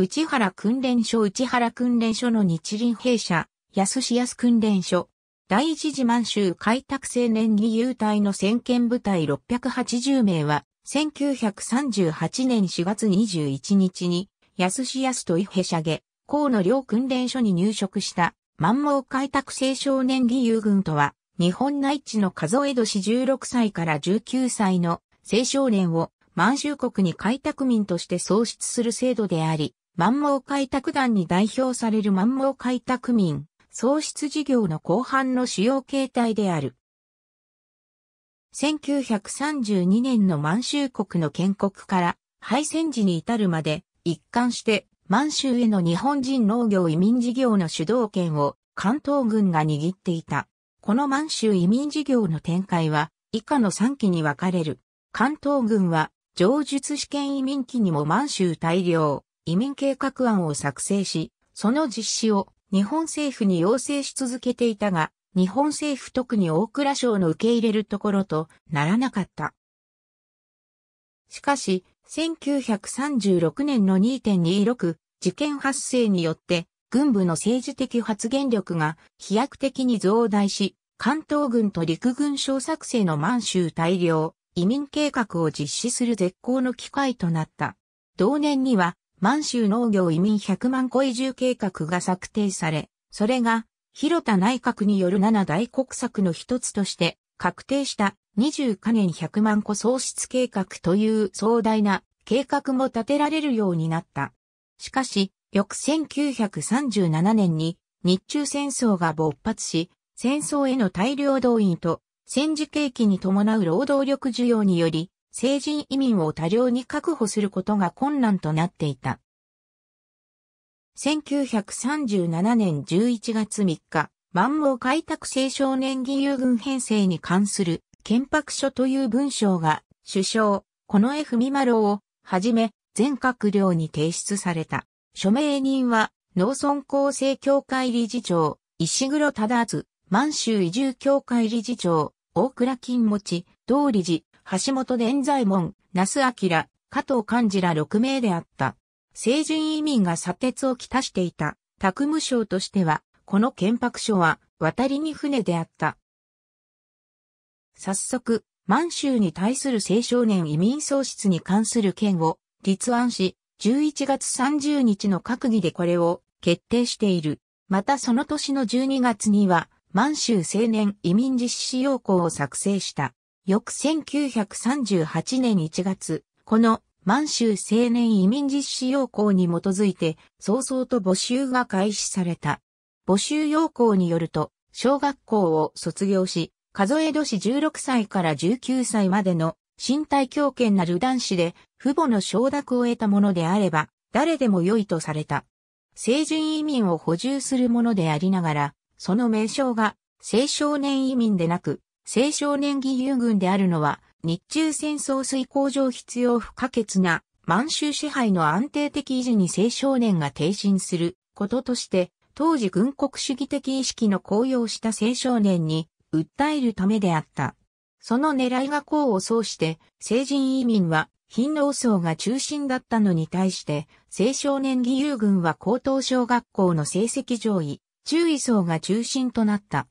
内原訓練所内原訓練所の日輪兵舎、安志安訓練所。第一次満州開拓青年義勇隊の先見部隊680名は、1938年4月21日に、安志安と伊兵舎下、河野両訓練所に入植した、満蒙開拓青少年義勇軍とは、日本内地の数え年16歳から19歳の青少年を満州国に開拓民として創出する制度であり、満蒙開拓団に代表される満蒙開拓民、創出事業の後半の主要形態である。1932年の満州国の建国から敗戦時に至るまで一貫して満州への日本人農業移民事業の主導権を関東軍が握っていた。この満州移民事業の展開は以下の3期に分かれる。関東軍は上述試験移民期にも満州大量、移民計画案を作成し、その実施を日本政府に要請し続けていたが、日本政府特に大蔵省の受け入れるところとならなかった。しかし、1936年の2.26事件発生によって、軍部の政治的発言力が飛躍的に増大し、関東軍と陸軍小作成の満州大量移民計画を実施する絶好の機会となった。同年には満州農業移民100万個移住計画が策定され、それが、広田内閣による7大国策の一つとして、確定した20カ年100万個創出計画という壮大な計画も立てられるようになった。しかし、翌1937年に日中戦争が勃発し、戦争への大量動員と戦時景気に伴う労働力需要により、成人移民を多量に確保することが困難となっていた。1937年11月3日、満蒙開拓青少年義勇軍編成に関する憲白書という文章が首相、この絵文丸をはじめ全閣僚に提出された。署名人は農村厚生協会理事長、石黒忠厚、満州移住協会理事長、大倉金持、道理事、橋本伝左衛門、那須明、加藤勘次ら6名であった。成人移民が砂鉄をきたしていた、宅務省としては、この建白書は、渡りに船であった。早速、満州に対する青少年移民喪失に関する件を立案し、11月30日の閣議でこれを決定している。またその年の12月には、満州青年移民実施要項を作成した。翌1938年1月、この満州青年移民実施要項に基づいて、早々と募集が開始された。募集要項によると、小学校を卒業し、数え年16歳から19歳までの身体強健なる男子で父母の承諾を得たものであれば、誰でも良いとされた。成人移民を補充するものでありながら、その名称が青少年移民でなく、青少年義勇軍であるのは、日中戦争遂行上必要不可欠な満州支配の安定的維持に青少年が挺身することとして、当時軍国主義的意識の高揚した青少年に訴えるためであった。その狙いが功を奏して、成人移民は貧農層が中心だったのに対して、青少年義勇軍は高等小学校の成績上位、中位層が中心となった。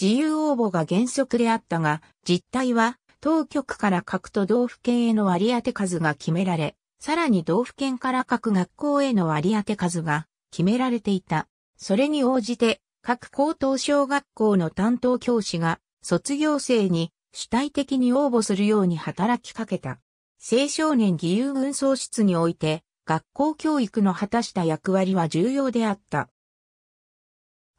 自由応募が原則であったが、実態は当局から各都道府県への割当数が決められ、さらに道府県から各学校への割当数が決められていた。それに応じて、各高等小学校の担当教師が卒業生に主体的に応募するように働きかけた。青少年義勇軍創室において、学校教育の果たした役割は重要であった。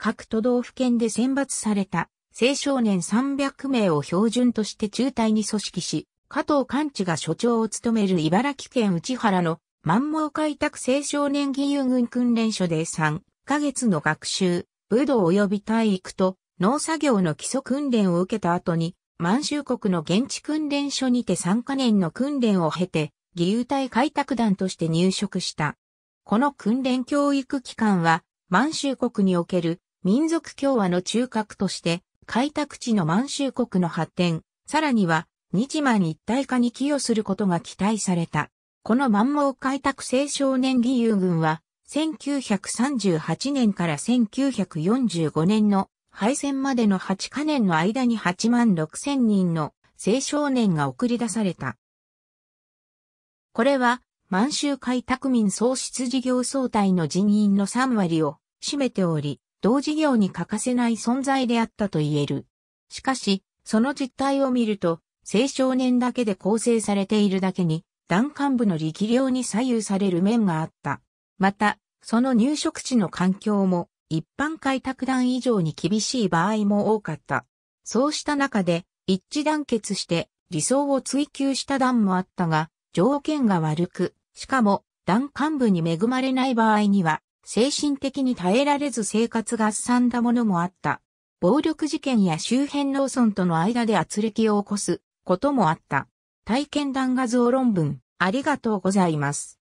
各都道府県で選抜された青少年300名を標準として中隊に組織し、加藤官地が所長を務める茨城県内原の満蒙開拓青少年義勇軍訓練所で3ヶ月の学習、武道及び体育と農作業の基礎訓練を受けた後に、満州国の現地訓練所にて3カ年の訓練を経て、義勇隊開拓団として入職した。この訓練教育機関は、満州国における民族共和の中核として、開拓地の満州国の発展、さらには日満一体化に寄与することが期待された。この満蒙開拓青少年義勇軍は、1938年から1945年の敗戦までの8カ年の間に8万6千人の青少年が送り出された。これは満州開拓民創出事業総体の人員の3割を占めており、同事業に欠かせない存在であったと言える。しかし、その実態を見ると、青少年だけで構成されているだけに、団幹部の力量に左右される面があった。また、その入植地の環境も、一般開拓団以上に厳しい場合も多かった。そうした中で、一致団結して理想を追求した団もあったが、条件が悪く、しかも、団幹部に恵まれない場合には、精神的に耐えられず生活が荒んだものもあった。暴力事件や周辺農村との間で圧力を起こすこともあった。体験談画像論文、ありがとうございます。